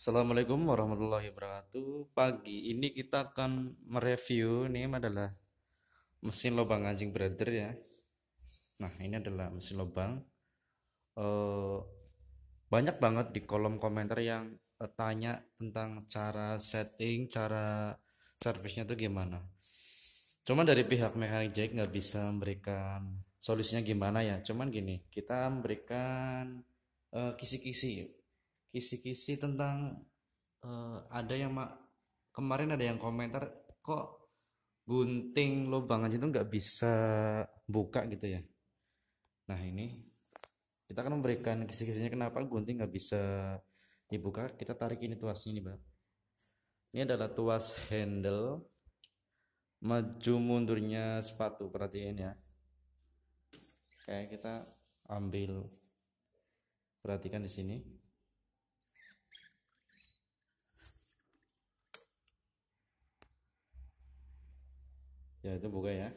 Assalamualaikum warahmatullahi wabarakatuh. Pagi ini kita akan mereview ini adalah mesin lubang anjing brother ya. Nah ini adalah mesin lubang. Uh, banyak banget di kolom komentar yang uh, tanya tentang cara setting, cara servisnya itu gimana. Cuman dari pihak mekanik Jack nggak bisa memberikan solusinya gimana ya. Cuman gini, kita memberikan eh, kisi-kisi uh, kisi -kisi kisi-kisi tentang uh, ada yang kemarin ada yang komentar kok gunting lubang aja itu nggak bisa buka gitu ya nah ini kita akan memberikan kisi-kisinya kenapa gunting nggak bisa dibuka kita tarik ini tuas ini bang ini adalah tuas handle maju mundurnya sepatu perhatiin ya kayak kita ambil perhatikan di sini Ya itu buka ya.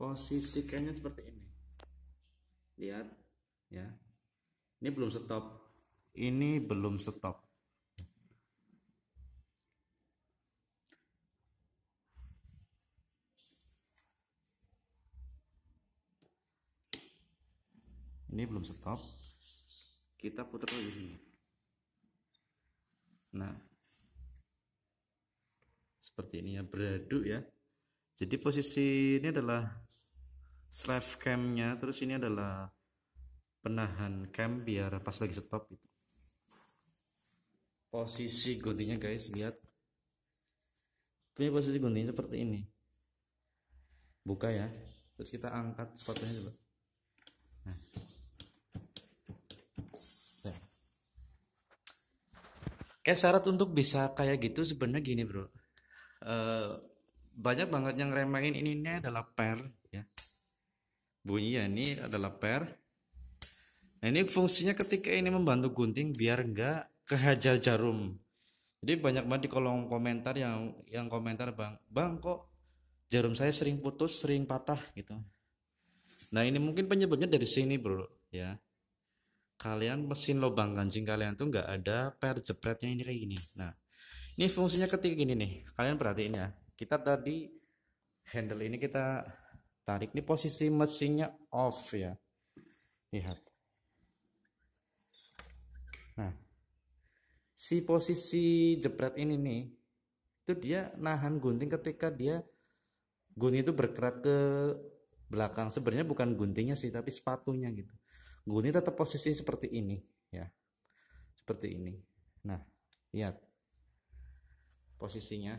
Posisi kayaknya seperti ini. Lihat ya. Ini belum stop. Ini belum stop. Ini belum stop kita putar lagi nah seperti ini ya beradu ya jadi posisi ini adalah slave camnya terus ini adalah penahan cam biar pas lagi stop itu posisi guntingnya guys lihat ini posisi guntingnya seperti ini buka ya terus kita angkat sepatunya dulu nah kayak syarat untuk bisa kayak gitu sebenarnya gini bro uh, banyak banget yang remangin ini ini adalah per ya bunyi ya ini adalah per nah ini fungsinya ketika ini membantu gunting biar enggak kehajar jarum jadi banyak banget di kolom komentar yang yang komentar bang bang kok jarum saya sering putus sering patah gitu nah ini mungkin penyebabnya dari sini bro ya kalian mesin lubang kancing kalian tuh nggak ada per jepretnya ini kayak gini nah ini fungsinya ketika gini nih kalian perhatiin ya kita tadi handle ini kita tarik nih posisi mesinnya off ya lihat nah si posisi jepret ini nih itu dia nahan gunting ketika dia gunting itu bergerak ke belakang sebenarnya bukan guntingnya sih tapi sepatunya gitu Guni tetap posisi seperti ini ya. Seperti ini. Nah, lihat posisinya.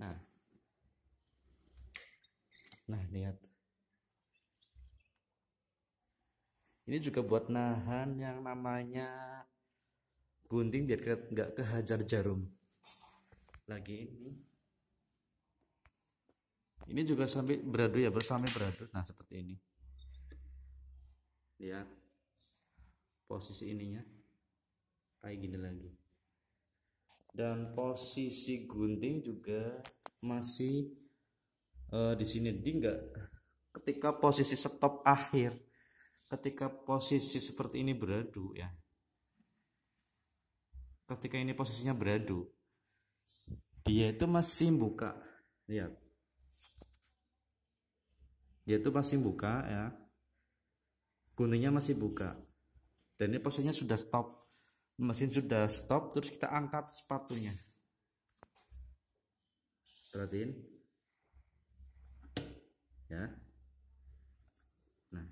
Nah. Nah, lihat. Ini juga buat nahan yang namanya gunting biar nggak kehajar jarum. Lagi ini. Ini juga sampai beradu ya, bersama beradu. Nah, seperti ini lihat posisi ininya kayak gini lagi dan posisi gunting juga masih uh, di sini di enggak ketika posisi stop akhir ketika posisi seperti ini beradu ya ketika ini posisinya beradu dia itu masih buka lihat dia itu masih buka ya kuningnya masih buka dan ini posisinya sudah stop mesin sudah stop terus kita angkat sepatunya perhatiin ya nah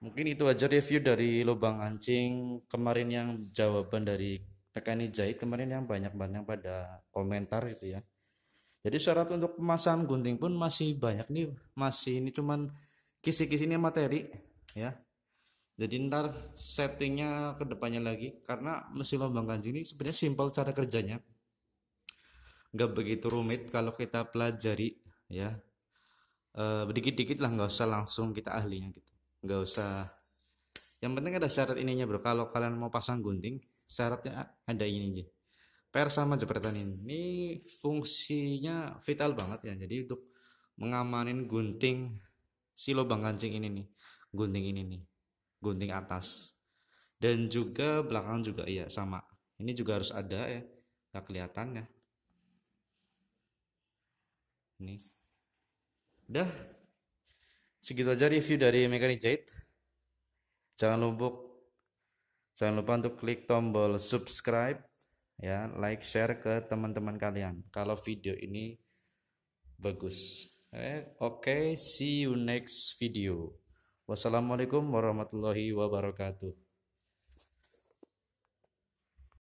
mungkin itu aja review dari lubang anjing kemarin yang jawaban dari tekani jahit kemarin yang banyak banyak pada komentar itu ya jadi syarat untuk pemasangan gunting pun masih banyak nih, masih ini cuman kisi-kisi ini materi ya. Jadi ntar settingnya kedepannya lagi karena mesin lubang ganjil ini sebenarnya simpel cara kerjanya, nggak begitu rumit kalau kita pelajari ya. Sedikit-dikit eh, e, lah nggak usah langsung kita ahlinya gitu, nggak usah. Yang penting ada syarat ininya bro. Kalau kalian mau pasang gunting, syaratnya ada ini aja Persama sama jepretan ini fungsinya vital banget ya jadi untuk mengamanin gunting si lubang kancing ini nih gunting ini nih gunting atas dan juga belakang juga iya sama ini juga harus ada ya nggak kelihatan ya ini udah segitu aja review dari mekanik jahit jangan lupa jangan lupa untuk klik tombol subscribe ya like share ke teman-teman kalian kalau video ini bagus eh, oke okay, see you next video wassalamualaikum warahmatullahi wabarakatuh